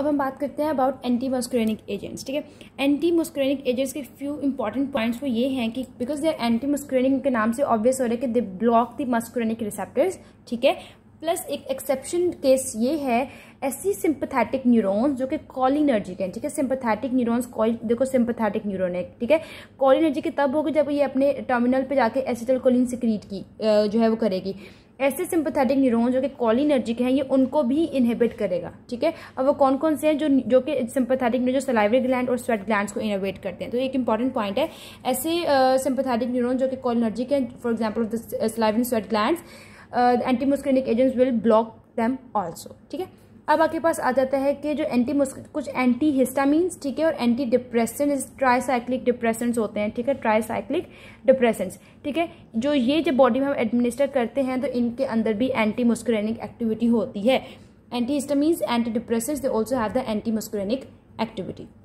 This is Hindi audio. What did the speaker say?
अब हम बात करते हैं अबाउट एंटी मस्क्रेनिक एजेंट्स ठीक है एंटी मस्क्रेनिक एजेंट्स के फ्यू इंपॉर्टेंट पॉइंट्स वो ये हैं कि because they are anti muscarinic के नाम से ऑब्वियस हो रहा है कि they block the muscarinic receptors ठीक है प्लस एक एक्सेप्शन केस ये है ऐसी सिंपथैटिक न्यूरोन्स जो कि एनर्जी के हैं ठीक है सिंपथैटिक न्यूरोन्स कॉल देखो सिंपथैटिक न्यूरोन है ठीक है कॉलिनर्जी के तब होगी जब ये अपने टर्मिनल पे जाके एसिटल कोलिन सिक्रीट की जो है वो करेगी ऐसे सिंपथेटिक न्यूरोन जो कि कॉलिनर्जिक हैं ये उनको भी इनहिबिट करेगा ठीक है अब वो कौन कौन से हैं जो जो कि सिंपथेटिक जो सलाइवरी ग्लैंड और स्वेट ग्लैंड को इनोवेट करते हैं तो एक इंपॉर्टेंट पॉइंट है ऐसे सिंपथेटिक न्यूरोन जो कि कॉलिनर्जिक हैं for example the salivary sweat gland antimuscarinic agents will block them also ठीक है अब आपके पास आ जाता है कि जो एंटी कुछ एंटी हिस्टामीन्स ठीक है और एंटी डिप्रेशन ट्राईसाइक्लिक डिप्रेसेंट्स होते हैं ठीक है ट्राईसाइक्लिक डिप्रेसेंट्स ठीक है जो ये जब बॉडी में हम एडमिनिस्टर करते हैं तो इनके अंदर भी एंटी मुस्कुरेनिक एक्टिविटी होती है anti histamines anti depressants they also have the anti muscarinic activity